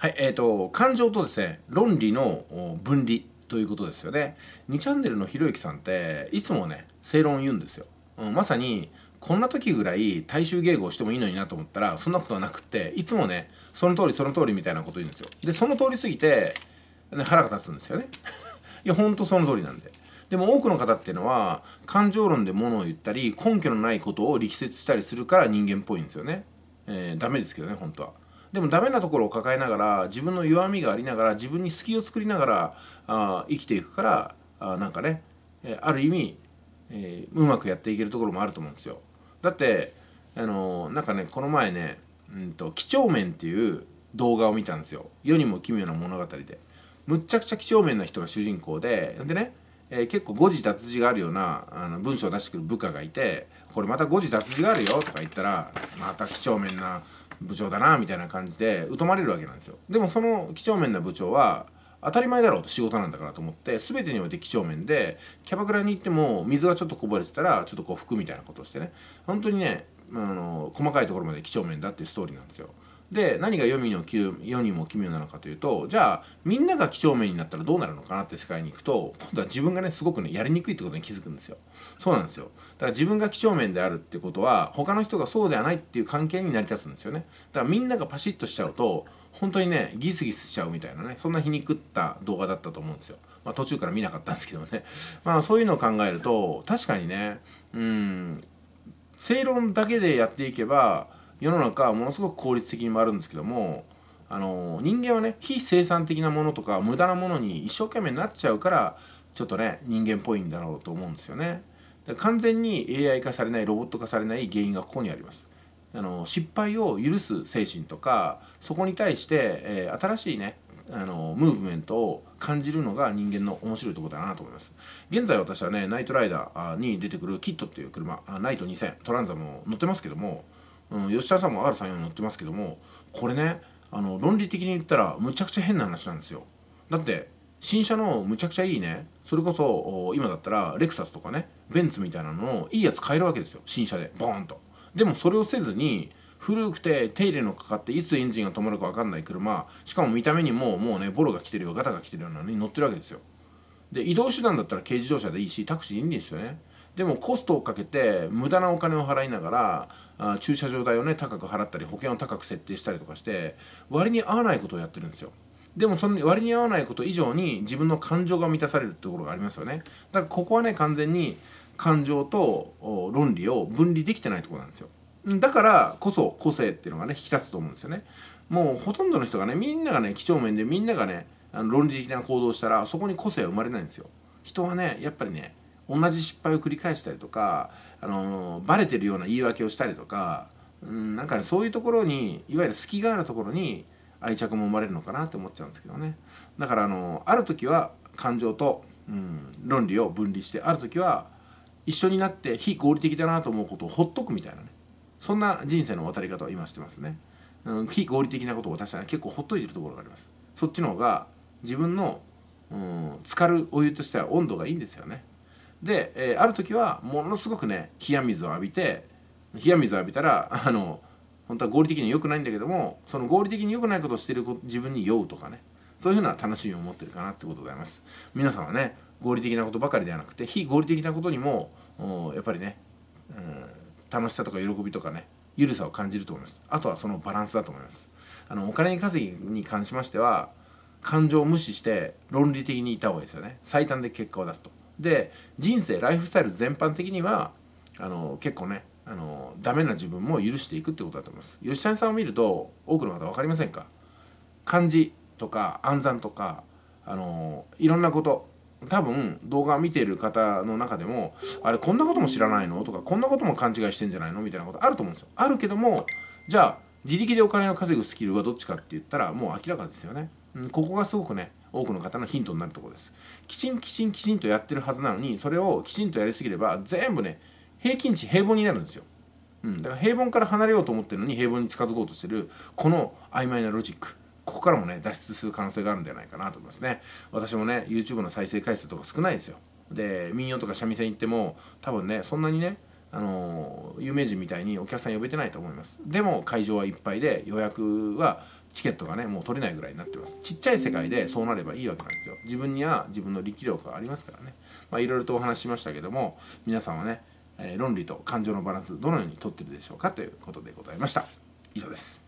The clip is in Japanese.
はい、えっ、ー、と、感情とですね、論理の分離ということですよね。2チャンネルのひろゆきさんって、いつもね、正論言うんですよ。うん、まさに、こんな時ぐらい大衆迎合してもいいのになと思ったら、そんなことはなくって、いつもね、その通りその通りみたいなこと言うんですよ。で、その通りすぎて、ね、腹が立つんですよね。いや、ほんとその通りなんで。でも多くの方っていうのは感情論で物を言ったり根拠のないことを力説したりするから人間っぽいんですよね。えー、ダメですけどね本当は。でもダメなところを抱えながら自分の弱みがありながら自分に隙を作りながらあ生きていくからあなんかね、えある意味、えー、うまくやっていけるところもあると思うんですよ。だってあのー、なんかねこの前ね「うんと、几帳面」っていう動画を見たんですよ世にも奇妙な物語でむっちゃくちゃ几帳面な人が主人公ででね、えー、結構誤字脱字があるようなあの文章を出してくる部下がいて「これまた誤字脱字があるよ」とか言ったら「また几帳面な部長だなみたいな感じで疎まれるわけなんですよでもその几帳面な部長は当たり前だろうと仕事なんだからと思って全てにおいて几帳面でキャバクラに行っても水がちょっとこぼれてたらちょっとこう拭くみたいなことをしてね本当にねあの細かいところまで几帳面だっていうストーリーなんですよで何が世にも世にも奇妙なのかというとじゃあみんなが几帳面になったらどうなるのかなって世界に行くと今度は自分がねすごくねやりにくいってことに気づくんですよそうなんですよだから自分が几帳面であるってことは他の人がそうではないっていう関係になり立つんですよねだからみんながパシッとしちゃうと本当にねギスギスしちゃうみたいなねそんな皮肉った動画だったと思うんですよ、まあ、途中から見なかったんですけどね まあそういうのを考えると確かにねうん正論だけでやっていけば世の中はものすごく効率的に回るんですけどもあの人間はね非生産的なものとか無駄なものに一生懸命になっちゃうからちょっとね人間っぽいんだろうと思うんですよね。完全に AI 化されないロボット化されない原因がここにあります。あの失敗を許す精神とかそこに対して、えー、新しいねあのムーブメントを感じるのが人間の面白いとこだなと思います現在私はねナイトライダーに出てくるキットっていう車ナイト2000トランザム乗ってますけどもうん、吉田さんも R34 に乗ってますけどもこれねあの論理的に言ったらむちゃくちゃ変な話なんですよだって新車のむちゃくちゃいいねそれこそ今だったらレクサスとかねベンツみたいなのをいいやつ買えるわけですよ新車でボーンとでもそれをせずに古くて手入れのかかっていつエンジンが止まるか分かんない車しかも見た目にももうねボロが来てるよガタが来てるようなのに乗ってるわけですよで移動手段だったら軽自動車でいいしタクシーでいいんですよねでもコストをかけて無駄なお金を払いながらあ駐車場代をね高く払ったり保険を高く設定したりとかして割に合わないことをやってるんですよ。でもその割に合わないこと以上に自分の感情が満たされるってところがありますよね。だからここはね完全に感情と論理を分離できてないとこなんですよ。だからこそ個性っていうのがね引き立つと思うんですよね。もうほとんどの人がねみんながね几帳面でみんながねあの論理的な行動をしたらそこに個性は生まれないんですよ。人はねやっぱりね同じ失敗を繰り返したりとか、あのー、バレてるような言い訳をしたりとか、うん、なんか、ね、そういうところにいわゆる隙があるところに愛着も生まれるのかなって思っちゃうんですけどねだからあのある時は感情と、うん、論理を分離してある時は一緒になって非合理的だなと思うことをほっとくみたいなねそんな人生の渡り方を今してますね、うん、非合理的なことを私は結構ほっといてるところがありますそっちの方が自分の、うん、浸かるお湯としては温度がいいんですよねで、えー、ある時はものすごくね冷や水を浴びて冷や水を浴びたらあの本当は合理的に良くないんだけどもその合理的に良くないことをしてる自分に酔うとかねそういうふうな楽しみを持ってるかなってことでございます皆さんはね合理的なことばかりではなくて非合理的なことにもやっぱりね、うん、楽しさとか喜びとかねゆるさを感じると思いますあとはそのバランスだと思いますあのお金稼ぎに関しましては感情を無視して論理的にいた方がいいですよね最短で結果を出すとで人生ライフスタイル全般的にはあの結構ねあのダメな自分も許していくってことだと思います吉谷さんを見ると多くの方分かりませんか漢字とか暗算とかあのいろんなこと多分動画を見ている方の中でもあれこんなことも知らないのとかこんなことも勘違いしてんじゃないのみたいなことあると思うんですよあるけどもじゃあ自力でお金を稼ぐスキルはどっちかって言ったらもう明らかですよねうん、ここがすごくね多くの方のヒントになるところですきちんきちんきちんとやってるはずなのにそれをきちんとやりすぎれば全部ね平均値平凡になるんですよ、うん、だから平凡から離れようと思ってるのに平凡に近づこうとしてるこの曖昧なロジックここからもね脱出する可能性があるんじゃないかなと思いますね私もね YouTube の再生回数とか少ないですよで民謡とか三味線行っても多分ねそんなにねあの有名人みたいにお客さん呼べてないと思いますでも会場はいっぱいで予約はチケットがねもう取れないぐらいになってますちっちゃい世界でそうなればいいわけなんですよ自分には自分の力量がありますからねまあいろいろとお話ししましたけども皆さんはね、えー、論理と感情のバランスどのようにとってるでしょうかということでございました以上です